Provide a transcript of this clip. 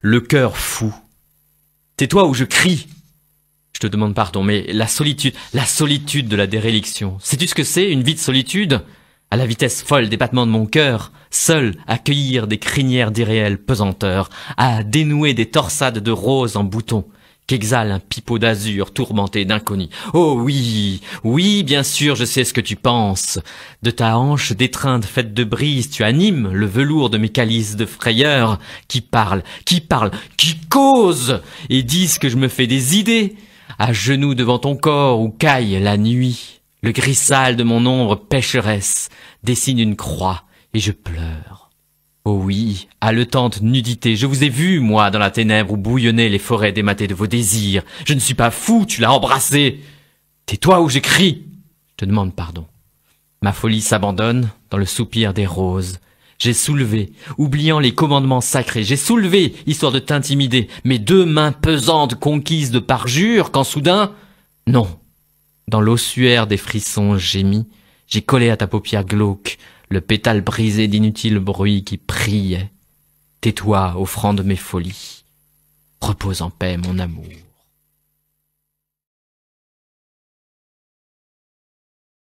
le cœur fou. Tais-toi où je crie. Je te demande pardon, mais la solitude, la solitude de la déréliction. Sais-tu ce que c'est, une vie de solitude À la vitesse folle des battements de mon cœur, seul à cueillir des crinières d'irréelles pesanteurs, à dénouer des torsades de roses en boutons, qu'exhale un pipeau d'azur tourmenté d'inconnus. Oh oui, oui, bien sûr, je sais ce que tu penses. De ta hanche d'étreinte faite de brise, tu animes le velours de mes calices de frayeur, qui parle qui parlent, qui causent, et disent que je me fais des idées, à genoux devant ton corps où caille la nuit. Le gris sale de mon ombre pécheresse dessine une croix, et je pleure. Oh oui, haletante nudité, je vous ai vu, moi, dans la ténèbre où bouillonnaient les forêts dématées de vos désirs. Je ne suis pas fou, tu l'as embrassé. Tais-toi ou j'écris. Je te demande pardon. Ma folie s'abandonne dans le soupir des roses. J'ai soulevé, oubliant les commandements sacrés, j'ai soulevé, histoire de t'intimider, mes deux mains pesantes conquises de parjure, quand soudain, non, dans l'ossuaire des frissons gémis, j'ai collé à ta paupière glauque, le pétale brisé d'inutiles bruits qui priaient. Tais-toi, offrant de mes folies. Repose en paix, mon amour.